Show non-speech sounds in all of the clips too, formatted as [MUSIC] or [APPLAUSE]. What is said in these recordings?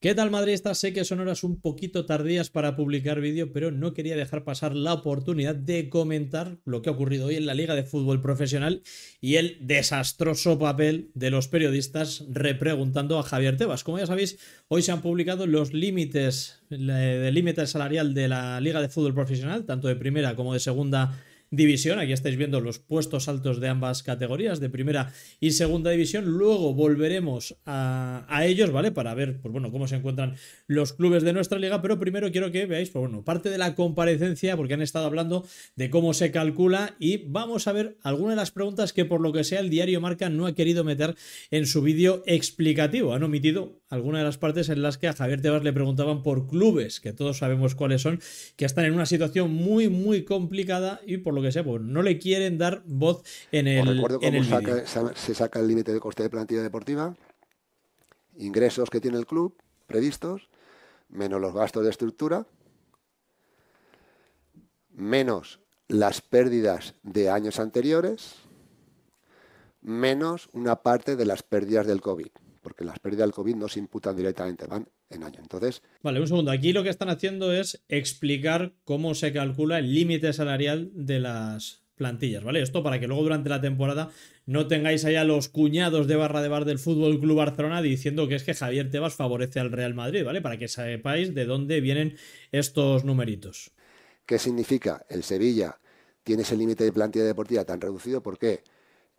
¿Qué tal madridistas? Sé que son horas un poquito tardías para publicar vídeo, pero no quería dejar pasar la oportunidad de comentar lo que ha ocurrido hoy en la Liga de Fútbol Profesional y el desastroso papel de los periodistas repreguntando a Javier Tebas. Como ya sabéis, hoy se han publicado los límites, del límite salarial de la Liga de Fútbol Profesional, tanto de primera como de segunda división. Aquí estáis viendo los puestos altos de ambas categorías, de primera y segunda división. Luego volveremos a, ellos, ¿vale? Para ver, pues bueno, cómo se encuentran los clubes de nuestra liga. Pero primero quiero que veáis, pues bueno, parte de la comparecencia, porque han estado hablando de cómo se calcula y vamos a ver algunas de las preguntas que por lo que sea el diario Marca no ha querido meter en su vídeo explicativo. Han omitido alguna de las partes en las que a Javier Tebas le preguntaban por clubes, que todos sabemos cuáles son, que están en una situación muy, muy complicada y por lo que sea, pues no le quieren dar voz en el. se saca el límite de coste de plantilla deportiva, ingresos que tiene el club previstos, menos los gastos de estructura, menos las pérdidas de años anteriores, menos una parte de las pérdidas del COVID porque las pérdidas del COVID no se imputan directamente, van en año. Entonces. Vale, un segundo. Aquí lo que están haciendo es explicar cómo se calcula el límite salarial de las plantillas, ¿vale? Esto para que luego durante la temporada no tengáis allá los cuñados de barra de bar del Fútbol Club Barcelona diciendo que es que Javier Tebas favorece al Real Madrid, ¿vale? Para que sepáis de dónde vienen estos numeritos. ¿Qué significa? El Sevilla tiene ese límite de plantilla deportiva tan reducido, ¿por qué?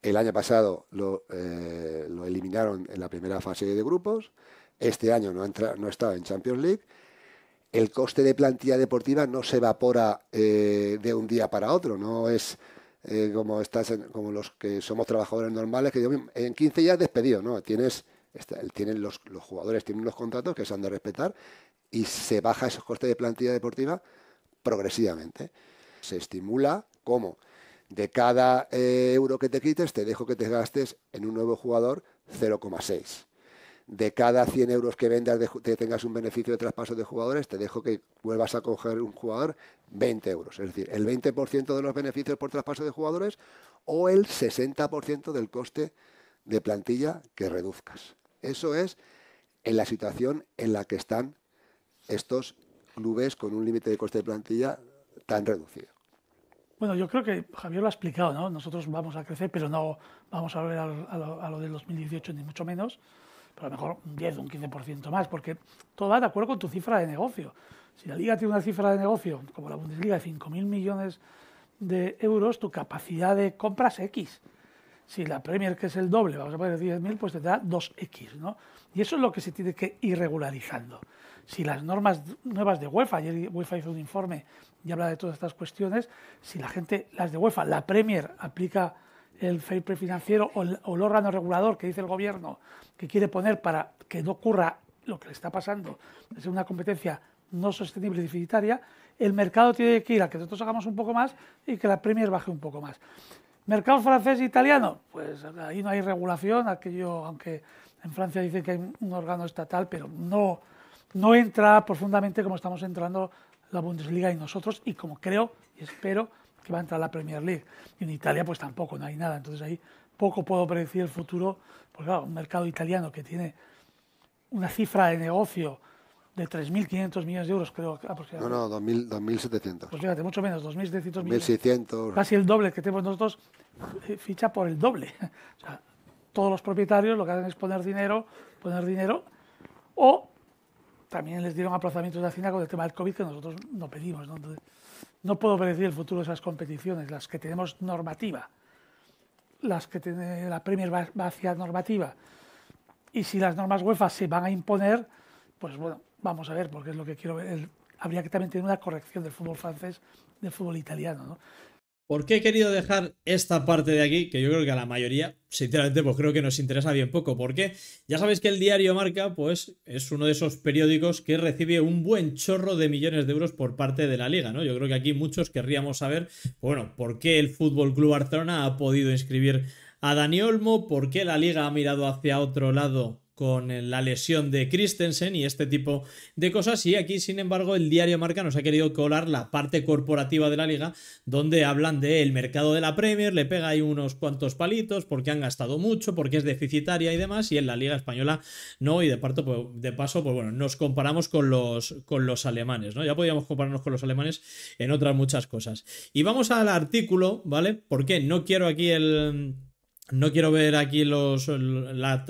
El año pasado eh, lo, eliminaron en la primera fase de grupos. Este año no, entra, no estaba en Champions League. El coste de plantilla deportiva no se evapora eh, de un día para otro. No es eh, como, estás como los que somos trabajadores normales, que en 15 días despedido. No, tienes, tienen los, jugadores tienen unos contratos que se han de respetar y se baja ese coste de plantilla deportiva progresivamente. Se estimula cómo de cada eh, euro que te quites, te dejo que te gastes en un nuevo jugador 0,6. De cada 100 euros que vendas, de, tengas un beneficio de traspaso de jugadores, te dejo que vuelvas a coger un jugador 20 euros. Es decir, el 20% de los beneficios por traspaso de jugadores o el 60% del coste de plantilla que reduzcas. Eso es en la situación en la que están estos clubes con un límite de coste de plantilla tan reducido. Bueno, yo creo que Javier lo ha explicado, ¿no? Nosotros vamos a crecer, pero no vamos a volver a lo, del 2018 ni mucho menos, pero a lo mejor un 10 o un 15% más, porque todo va de acuerdo con tu cifra de negocio. Si la liga tiene una cifra de negocio, como la Bundesliga, de 5.000 millones de euros, tu capacidad de compras es X. Si la Premier, que es el doble, vamos a poner 10.000, pues te da 2X, ¿no? Y eso es lo que se tiene que ir regularizando. Si las normas nuevas de UEFA, ayer UEFA hizo un informe y habla de todas estas cuestiones. Si la gente, las de UEFA, la Premier aplica el fair play financiero o el, órgano regulador que dice el gobierno que quiere poner para que no ocurra lo que le está pasando, es una competencia no sostenible y deficitaria, el mercado tiene que ir a que nosotros hagamos un poco más y que la Premier baje un poco más. ¿Mercado francés e italiano? Pues ahí no hay regulación, aquello, aunque en Francia dicen que hay un órgano estatal, pero no, no entra profundamente como estamos entrando la Bundesliga y nosotros, y como creo y espero que va a entrar la Premier League. Y en Italia pues tampoco, no hay nada. Entonces ahí poco puedo predecir el futuro, porque claro, un mercado italiano que tiene una cifra de negocio de 3.500 millones de euros, creo aproximadamente. No, no, 2.700. Pues fíjate, mucho menos, 2.700 millones. 1.600. Casi el doble que tenemos nosotros, eh, ficha por el doble. [LAUGHS] O sea, todos los propietarios lo que hacen es poner dinero, poner dinero, o también les dieron aplazamientos de Hacienda con el tema del COVID que nosotros no pedimos. ¿no? puedo predecir el futuro de esas competiciones, las que tenemos normativa, las que tiene la Premier va, hacia normativa. Y si las normas UEFA se van a imponer, pues bueno, vamos a ver, porque es lo que quiero ver. habría que también tener una corrección del fútbol francés, del fútbol italiano. ¿no? ¿Por qué he querido dejar esta parte de aquí? Que yo creo que a la mayoría, sinceramente, pues creo que nos interesa bien poco. ¿Por qué? ya sabéis que el diario Marca, pues es uno de esos periódicos que recibe un buen chorro de millones de euros por parte de la liga, ¿no? Yo creo que aquí muchos querríamos saber, bueno, por qué el Fútbol Club Barcelona ha podido inscribir a Dani Olmo, por qué la liga ha mirado hacia otro lado con eh, la lesión de Christensen y este tipo de cosas. Y aquí, sin embargo, el diario Marca nos ha querido colar la parte corporativa de la liga, donde hablan del mercado de la Premier, le pega ahí unos cuantos palitos porque han gastado mucho, porque es deficitaria y demás, y en la liga española no, y pues, de, paso, pues bueno, nos comparamos con los, con los alemanes, ¿no? Ya podíamos compararnos con los alemanes en otras muchas cosas. Y vamos al artículo, ¿vale? Porque no quiero aquí el no quiero ver aquí la,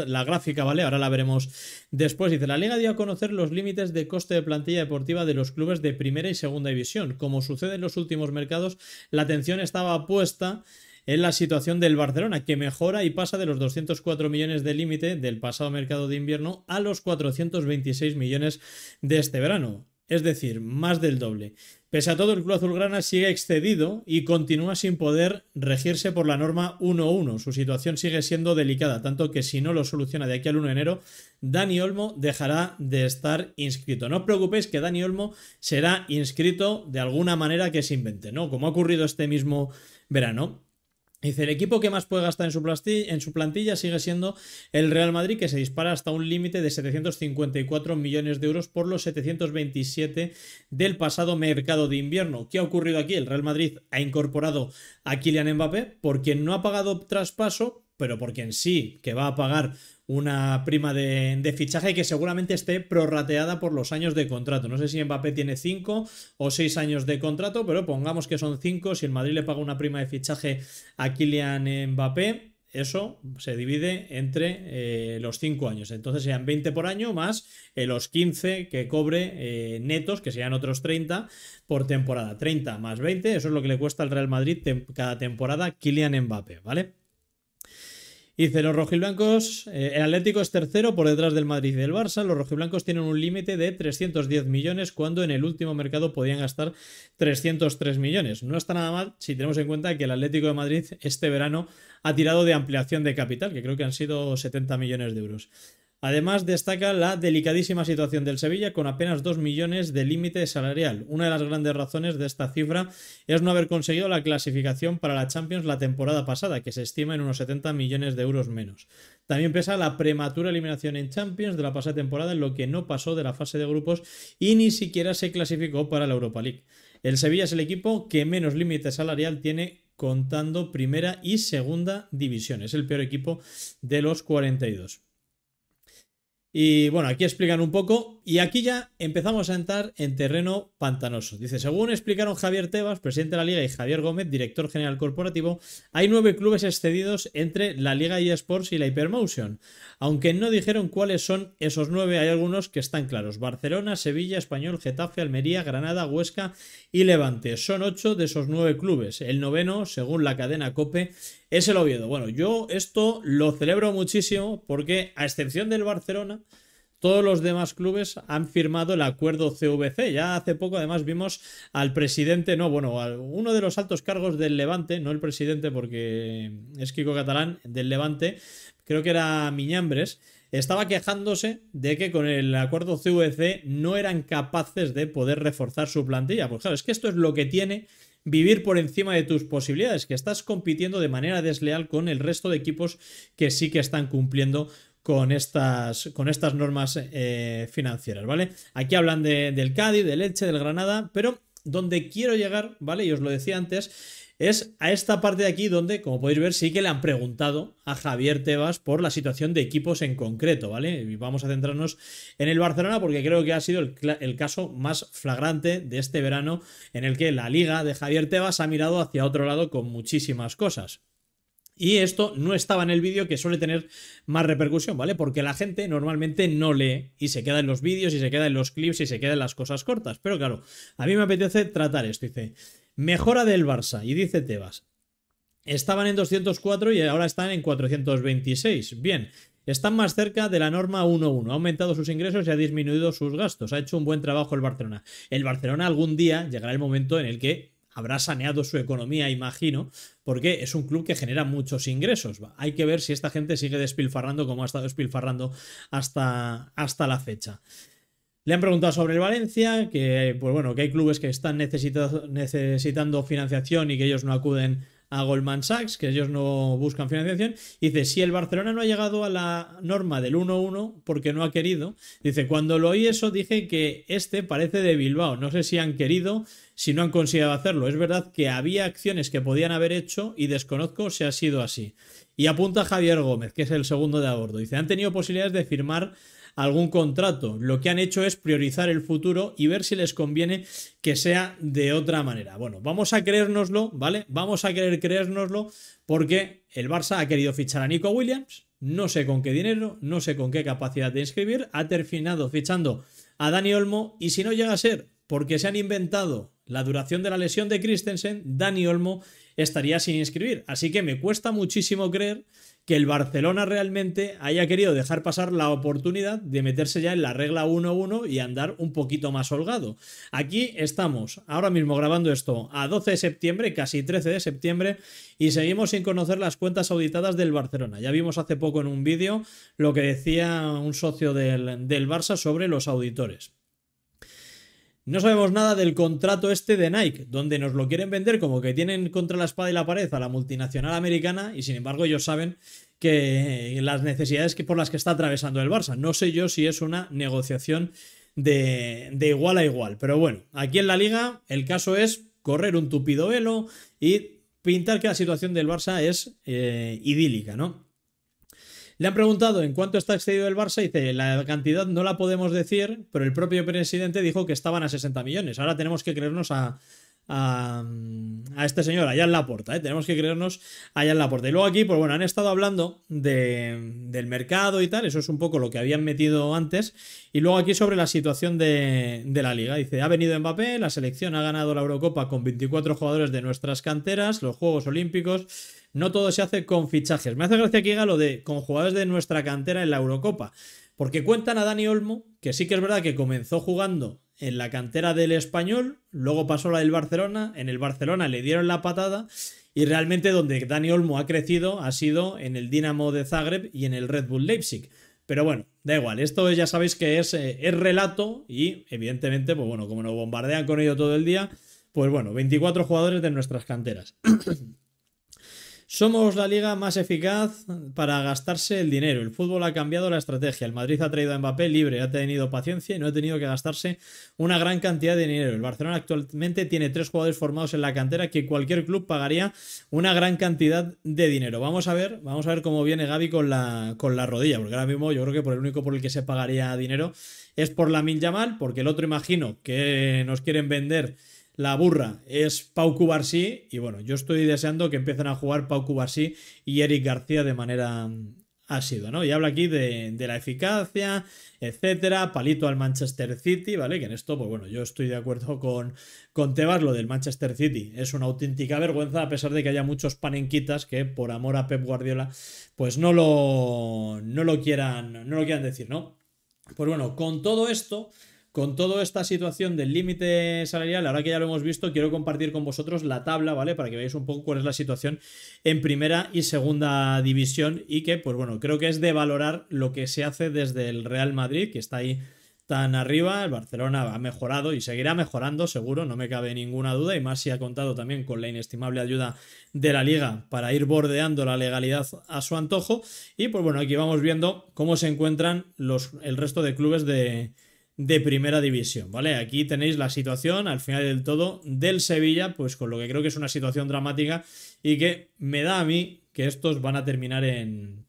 la, gráfica, ¿vale? Ahora la veremos después. Dice, la liga dio a conocer los límites de coste de plantilla deportiva de los clubes de primera y segunda división. Como sucede en los últimos mercados, la atención estaba puesta en la situación del Barcelona, que mejora y pasa de los 204 millones de límite del pasado mercado de invierno a los 426 millones de este verano. Es decir, más del doble. Pese a todo, el club azulgrana sigue excedido y continúa sin poder regirse por la norma 1-1. Su situación sigue siendo delicada, tanto que si no lo soluciona de aquí al 1 de enero, Dani Olmo dejará de estar inscrito. No os preocupéis que Dani Olmo será inscrito de alguna manera que se invente, ¿no? Como ha ocurrido este mismo verano. Dice, el equipo que más puede gastar en su, plantilla, sigue siendo el Real Madrid, que se dispara hasta un límite de 754 millones de euros por los 727 del pasado mercado de invierno. ¿Qué ha ocurrido aquí? El Real Madrid ha incorporado a Kylian Mbappé porque no ha pagado traspaso, pero porque en sí, que va a pagar una prima de, fichaje que seguramente esté prorrateada por los años de contrato. No sé si Mbappé tiene 5 o 6 años de contrato, pero pongamos que son 5. Si el Madrid le paga una prima de fichaje a Kylian Mbappé, eso se divide entre eh, los 5 años. Entonces serían 20 por año más eh, los 15 que cobre eh, netos, que serían otros 30 por temporada. 30 más 20, eso es lo que le cuesta al Real Madrid cada temporada Kylian Mbappé, ¿vale? Dice, los rojiblancos, eh, el Atlético es tercero por detrás del Madrid y del Barça. Los rojiblancos tienen un límite de 310 millones cuando en el último mercado podían gastar 303 millones. No está nada mal si tenemos en cuenta que el Atlético de Madrid este verano ha tirado de ampliación de capital, que creo que han sido 70 millones de euros. Además, destaca la delicadísima situación del Sevilla con apenas 2 millones de límite salarial. Una de las grandes razones de esta cifra es no haber conseguido la clasificación para la Champions la temporada pasada, que se estima en unos 70 millones de euros menos. También pesa la prematura eliminación en Champions de la pasada temporada, en lo que no pasó de la fase de grupos y ni siquiera se clasificó para la Europa League. El Sevilla es el equipo que menos límite salarial tiene contando primera y segunda división. Es el peor equipo de los 42. Y bueno, aquí explican un poco y aquí ya empezamos a entrar en terreno pantanoso. Dice, según explicaron Javier Tebas, presidente de la liga, y Javier Gómez, director general corporativo, hay nueve clubes excedidos entre la liga eSports y la Hypermotion. Aunque no dijeron cuáles son esos nueve, hay algunos que están claros. Barcelona, Sevilla, Español, Getafe, Almería, Granada, Huesca y Levante. Son ocho de esos nueve clubes. El noveno, según la cadena COPE, es el Oviedo. Bueno, yo esto lo celebro muchísimo porque, a excepción del Barcelona, todos los demás clubes han firmado el acuerdo CVC. Ya hace poco, además, vimos al presidente, no, bueno, uno de los altos cargos del Levante, no el presidente porque es Kiko Catalán, del Levante, creo que era Miñambres, estaba quejándose de que con el acuerdo CVC no eran capaces de poder reforzar su plantilla. Pues claro, es que esto es lo que tiene vivir por encima de tus posibilidades, que estás compitiendo de manera desleal con el resto de equipos que sí que están cumpliendo con estas, con estas normas eh, financieras, ¿vale? Aquí hablan del Cádiz, de Leche del Granada, pero donde quiero llegar, ¿vale? Y os lo decía antes, es a esta parte de aquí donde, como podéis ver, sí que le han preguntado a Javier Tebas por la situación de equipos en concreto, ¿vale? Y vamos a centrarnos en el Barcelona porque creo que ha sido el, caso más flagrante de este verano en el que la liga de Javier Tebas ha mirado hacia otro lado con muchísimas cosas. Y esto no estaba en el vídeo que suele tener más repercusión, ¿vale? Porque la gente normalmente no lee y se queda en los vídeos y se queda en los clips y se queda en las cosas cortas. Pero claro, a mí me apetece tratar esto. Dice, Mejora del Barça, y dice Tebas. Estaban en 204 y ahora están en 426. Bien, están más cerca de la norma 1-1. Ha aumentado sus ingresos y ha disminuido sus gastos. Ha hecho un buen trabajo el Barcelona. El Barcelona algún día llegará el momento en el que habrá saneado su economía, imagino, porque es un club que genera muchos ingresos. Hay que ver si esta gente sigue despilfarrando como ha estado despilfarrando hasta, hasta la fecha. Le han preguntado sobre el Valencia, que pues bueno, que hay clubes que están necesitando financiación y que ellos no acuden a Goldman Sachs, que ellos no buscan financiación. dice, si el Barcelona no ha llegado a la norma del 1-1 porque no ha querido, dice, cuando lo oí eso dije que este parece de Bilbao, no sé si han querido, si no han conseguido hacerlo. Es verdad que había acciones que podían haber hecho y desconozco si ha sido así. Y apunta Javier Gómez, que es el segundo de a Dice, han tenido posibilidades de firmar algún contrato. Lo que han hecho es priorizar el futuro y ver si les conviene que sea de otra manera. Bueno, vamos a creérnoslo, ¿vale? Vamos a querer creérnoslo porque el Barça ha querido fichar a Nico Williams, no sé con qué dinero, no sé con qué capacidad de inscribir, ha terminado fichando a Dani Olmo y si no llega a ser porque se han inventado la duración de la lesión de Christensen, Dani Olmo estaría sin inscribir. Así que me cuesta muchísimo creer que el Barcelona realmente haya querido dejar pasar la oportunidad de meterse ya en la regla 1-1 y andar un poquito más holgado. Aquí estamos, ahora mismo grabando esto a 12 de septiembre, casi 13 de septiembre, y seguimos sin conocer las cuentas auditadas del Barcelona. Ya vimos hace poco en un vídeo lo que decía un socio del, del Barça sobre los auditores. No sabemos nada del contrato este de Nike, donde nos lo quieren vender como que tienen contra la espada y la pared a la multinacional americana y sin embargo ellos saben que las necesidades que por las que está atravesando el Barça. No sé yo si es una negociación de, igual a igual, pero bueno, aquí en la liga el caso es correr un tupido velo y pintar que la situación del Barça es eh, idílica, ¿no? Le han preguntado en cuánto está excedido el Barça y dice, la cantidad no la podemos decir, pero el propio presidente dijo que estaban a 60 millones. Ahora tenemos que creernos a, a, este señor allá en la puerta. ¿eh? Tenemos que creernos allá en la puerta. Y luego aquí, pues bueno, han estado hablando del mercado y tal. Eso es un poco lo que habían metido antes. Y luego aquí sobre la situación de, la liga. Dice, ha venido Mbappé, la selección ha ganado la Eurocopa con 24 jugadores de nuestras canteras, los Juegos Olímpicos. No todo se hace con fichajes. Me hace gracia que diga lo de con jugadores de nuestra cantera en la Eurocopa. Porque cuentan a Dani Olmo, que sí que es verdad que comenzó jugando en la cantera del español, luego pasó la del Barcelona, en el Barcelona le dieron la patada y realmente donde Dani Olmo ha crecido ha sido en el Dinamo de Zagreb y en el Red Bull Leipzig. Pero bueno, da igual, esto ya sabéis que es, eh, es relato y evidentemente, pues bueno, como nos bombardean con ello todo el día, pues bueno, 24 jugadores de nuestras canteras. [CLEARS THROAT] Somos la liga más eficaz para gastarse el dinero. El fútbol ha cambiado la estrategia. El Madrid ha traído a Mbappé libre, ha tenido paciencia y no ha tenido que gastarse una gran cantidad de dinero. El Barcelona actualmente tiene tres jugadores formados en la cantera que cualquier club pagaría una gran cantidad de dinero. Vamos a ver, vamos a ver cómo viene Gaby con la, rodilla, porque ahora mismo yo creo que por el único por el que se pagaría dinero es por la Yamal, porque el otro imagino que nos quieren vender la burra es Pau Cubarsí y bueno, yo estoy deseando que empiecen a jugar Pau Cubarsí y Eric García de manera mm, ácida, ¿no? Y habla aquí de, la eficacia, etcétera, palito al Manchester City, ¿vale? Que en esto, pues bueno, yo estoy de acuerdo con, con Tebas, lo del Manchester City es una auténtica vergüenza, a pesar de que haya muchos panenquitas que por amor a Pep Guardiola, pues no lo, no lo quieran, no lo quieran decir, ¿no? Pues bueno, con todo esto... Con toda esta situación del límite salarial, ahora que ya lo hemos visto, quiero compartir con vosotros la tabla, ¿vale? Para que veáis un poco cuál es la situación en primera y segunda división y que, pues bueno, creo que es de valorar lo que se hace desde el Real Madrid, que está ahí tan arriba. El Barcelona ha mejorado y seguirá mejorando, seguro, no me cabe ninguna duda. Y más si ha contado también con la inestimable ayuda de la liga para ir bordeando la legalidad a su antojo. Y pues bueno, aquí vamos viendo cómo se encuentran los, el resto de clubes de, de primera división, ¿vale? Aquí tenéis la situación al final del todo del Sevilla, pues con lo que creo que es una situación dramática y que me da a mí que estos van a terminar en,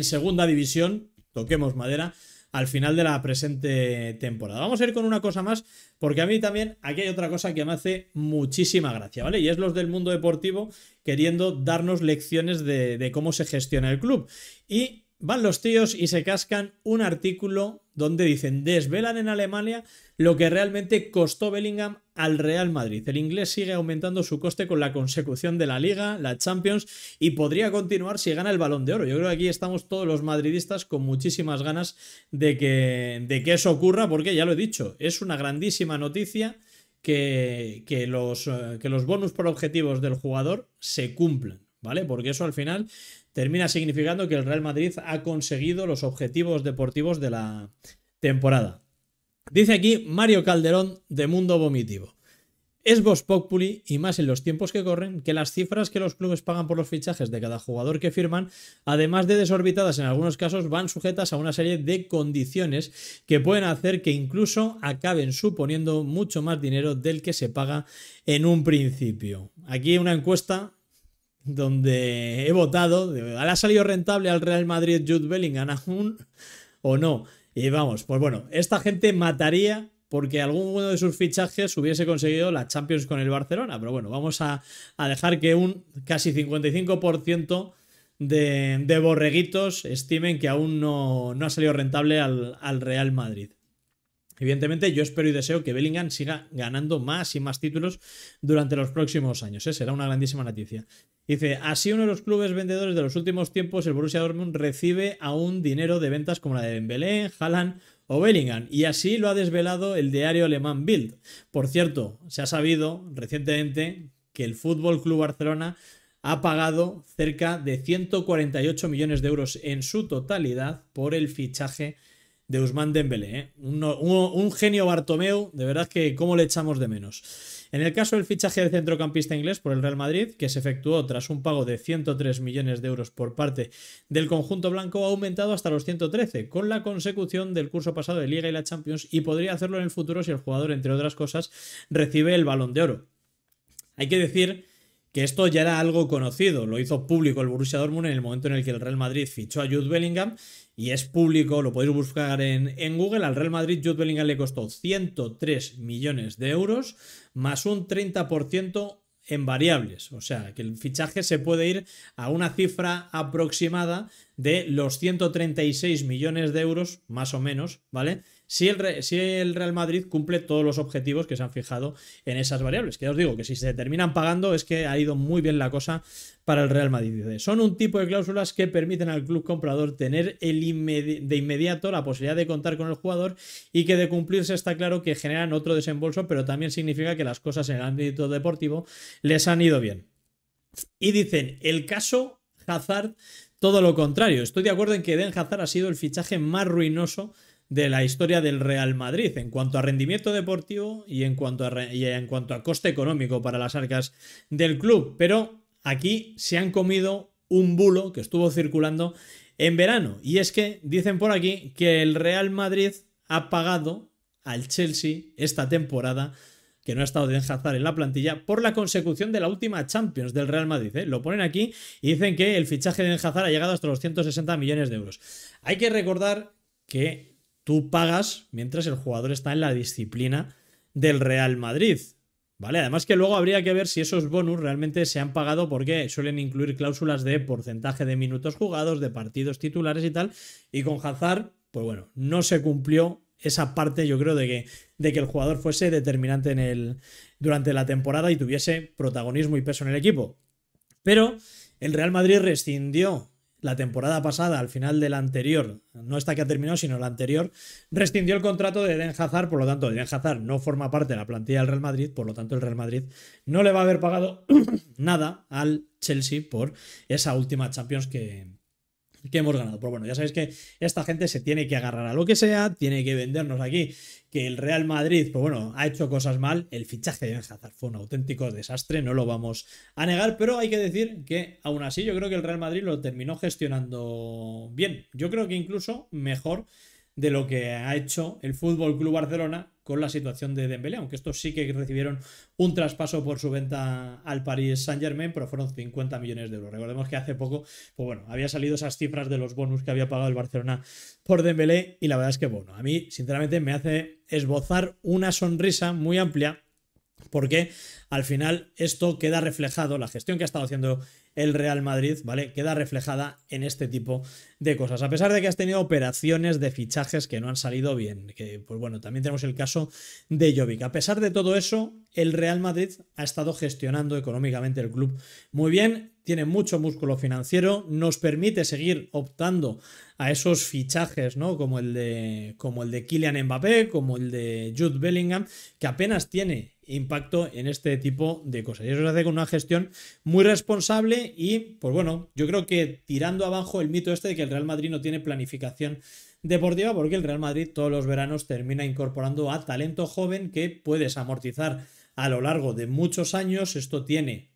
segunda división, toquemos madera, al final de la presente temporada. Vamos a ir con una cosa más, porque a mí también aquí hay otra cosa que me hace muchísima gracia, ¿vale? Y es los del mundo deportivo queriendo darnos lecciones de, de cómo se gestiona el club. Y Van los tíos y se cascan un artículo donde dicen desvelan en Alemania lo que realmente costó Bellingham al Real Madrid. El inglés sigue aumentando su coste con la consecución de la Liga, la Champions y podría continuar si gana el Balón de Oro. Yo creo que aquí estamos todos los madridistas con muchísimas ganas de que, de que eso ocurra porque ya lo he dicho, es una grandísima noticia. Que, los, eh, que los bonus por objetivos del jugador se cumplan, ¿vale? Porque eso al final termina significando que el Real Madrid ha conseguido los objetivos deportivos de la temporada. Dice aquí Mario Calderón de Mundo Vomitivo. Es vos Populi, y más en los tiempos que corren, que las cifras que los clubes pagan por los fichajes de cada jugador que firman, además de desorbitadas en algunos casos, van sujetas a una serie de condiciones que pueden hacer que incluso acaben suponiendo mucho más dinero del que se paga en un principio. Aquí una encuesta donde he votado, ha salido rentable al Real Madrid Jude Bellingham [LAUGHS] aún o no? Y vamos, pues bueno, esta gente mataría porque alguno de sus fichajes hubiese conseguido la Champions con el Barcelona. Pero bueno, vamos a, dejar que un casi 55% de, de borreguitos estimen que aún no, no ha salido rentable al Real Madrid. Evidentemente, yo espero y deseo que Bellingham siga ganando más y más títulos durante los próximos años. ¿eh? Será una grandísima noticia. Dice, así uno de los clubes vendedores de los últimos tiempos, el Borussia Dortmund, recibe aún dinero de ventas como la de Dembélé, Haaland o Bellingham. Y así lo ha desvelado el diario alemán Bild. Por cierto, se ha sabido recientemente que el Fútbol Club Barcelona ha pagado cerca de 148 millones de euros en su totalidad por el fichaje de Usman Dembélé. ¿eh? un genio Bartomeu, de verdad que cómo le echamos de menos. En el caso del fichaje del centrocampista inglés por el Real Madrid, que se efectuó tras un pago de 103 millones de euros por parte del conjunto blanco, ha aumentado hasta los 113, con la consecución del curso pasado de Liga y la Champions, y podría hacerlo en el futuro si el jugador, entre otras cosas, recibe el balón de oro. Hay que decir que esto ya era algo conocido, lo hizo público el Borussia Dortmund en el momento en el que el Real Madrid fichó a Jude Bellingham y es público, lo podéis buscar en, Google, al Real Madrid Jude Bellingham le costó 103 millones de euros más un 30% en variables, o sea, que el fichaje se puede ir a una cifra aproximada de los 136 millones de euros, más o menos, ¿vale? si el, Real Madrid cumple todos los objetivos que se han fijado en esas variables. Que ya os digo que si se terminan pagando es que ha ido muy bien la cosa para el Real Madrid. Son un tipo de cláusulas que permiten al club comprador tener de inmediato la posibilidad de contar con el jugador y que de cumplirse está claro que generan otro desembolso, pero también significa que las cosas en el ámbito deportivo les han ido bien. Y dicen, el caso Hazard, todo lo contrario. Estoy de acuerdo en que Den Hazard ha sido el fichaje más ruinoso de la historia del Real Madrid en cuanto a rendimiento deportivo y en cuanto a, en cuanto coste económico para las arcas del club. Pero aquí se han comido un bulo que estuvo circulando en verano. Y es que dicen por aquí que el Real Madrid ha pagado al Chelsea esta temporada que no ha estado de Hazard en la plantilla, por la consecución de la última Champions del Real Madrid. ¿eh? Lo ponen aquí y dicen que el fichaje de Hazard ha llegado hasta los 160 millones de euros. Hay que recordar que Tú pagas mientras el jugador está en la disciplina del Real Madrid. ¿Vale? Además que luego habría que ver si esos bonus realmente se han pagado porque suelen incluir cláusulas de porcentaje de minutos jugados, de partidos titulares y tal. Y con Hazard, pues bueno, no se cumplió esa parte, yo creo, de que, de que el jugador fuese determinante en el, durante la temporada y tuviese protagonismo y peso en el equipo. Pero el Real Madrid rescindió la temporada pasada, al final de la anterior, no esta que ha terminado, sino la anterior, rescindió el contrato de Eden Hazard, por lo tanto, Eden Hazard no forma parte de la plantilla del Real Madrid, por lo tanto, el Real Madrid no le va a haber pagado [CLEARS THROAT] nada al Chelsea por esa última Champions que, que hemos ganado. Pero bueno, ya sabéis que esta gente se tiene que agarrar a lo que sea, tiene que vendernos aquí que el Real Madrid, pues bueno, ha hecho cosas mal. El fichaje de Ben Hazard fue un auténtico desastre, no lo vamos a negar, pero hay que decir que aún así yo creo que el Real Madrid lo terminó gestionando bien. Yo creo que incluso mejor de lo que ha hecho el Fútbol Club Barcelona con la situación de Dembélé, aunque estos sí que recibieron un traspaso por su venta al Paris Saint-Germain, pero fueron 50 millones de euros. Recordemos que hace poco, pues bueno, había salido esas cifras de los bonus que había pagado el Barcelona por Dembélé y la verdad es que bueno, a mí sinceramente me hace esbozar una sonrisa muy amplia porque al final esto queda reflejado, la gestión que ha estado haciendo el Real Madrid, ¿vale? Queda reflejada en este tipo de cosas. A pesar de que has tenido operaciones de fichajes que no han salido bien, que pues bueno, también tenemos el caso de Jovic. A pesar de todo eso, el Real Madrid ha estado gestionando económicamente el club muy bien tiene mucho músculo financiero, nos permite seguir optando a esos fichajes, ¿no? Como el de, como el de Kylian Mbappé, como el de Jude Bellingham, que apenas tiene impacto en este tipo de cosas. Y eso se hace con una gestión muy responsable y, pues bueno, yo creo que tirando abajo el mito este de que el Real Madrid no tiene planificación deportiva, porque el Real Madrid todos los veranos termina incorporando a talento joven que puedes amortizar a lo largo de muchos años. Esto tiene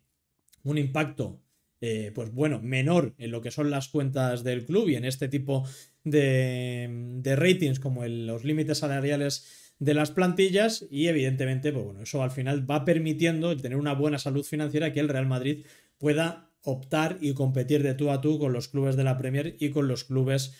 un impacto eh, pues bueno, menor en lo que son las cuentas del club y en este tipo de, ratings como en los límites salariales de las plantillas y evidentemente, pues bueno, eso al final va permitiendo tener una buena salud financiera que el Real Madrid pueda optar y competir de tú a tú con los clubes de la Premier y con los clubes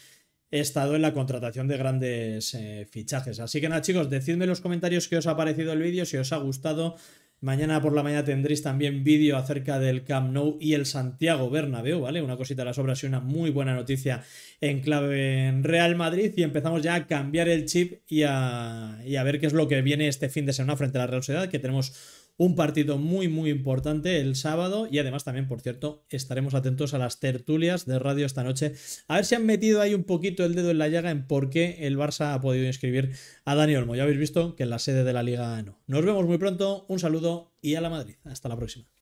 estado en la contratación de grandes eh, fichajes. Así que nada chicos, decidme en los comentarios qué os ha parecido el vídeo, si os ha gustado, Mañana por la mañana tendréis también vídeo acerca del Camp Nou y el Santiago Bernabéu, ¿vale? Una cosita de las obras y una muy buena noticia en clave en Real Madrid y empezamos ya a cambiar el chip y a, y a ver qué es lo que viene este fin de semana frente a la Real Sociedad, que tenemos un partido muy, muy importante el sábado y además también, por cierto, estaremos atentos a las tertulias de radio esta noche. A ver si han metido ahí un poquito el dedo en la llaga en por qué el Barça ha podido inscribir a Dani Olmo. Ya habéis visto que en la sede de la liga no. Nos vemos muy pronto, un saludo y a la Madrid. Hasta la próxima.